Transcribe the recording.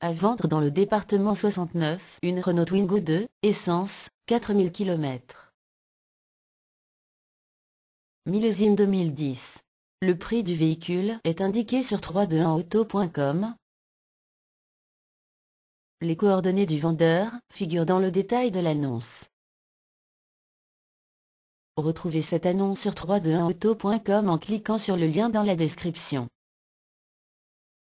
À vendre dans le département 69, une Renault Twingo 2, essence, 4000 km. Millésime 2010. Le prix du véhicule est indiqué sur 321auto.com. Les coordonnées du vendeur figurent dans le détail de l'annonce. Retrouvez cette annonce sur 321auto.com en cliquant sur le lien dans la description.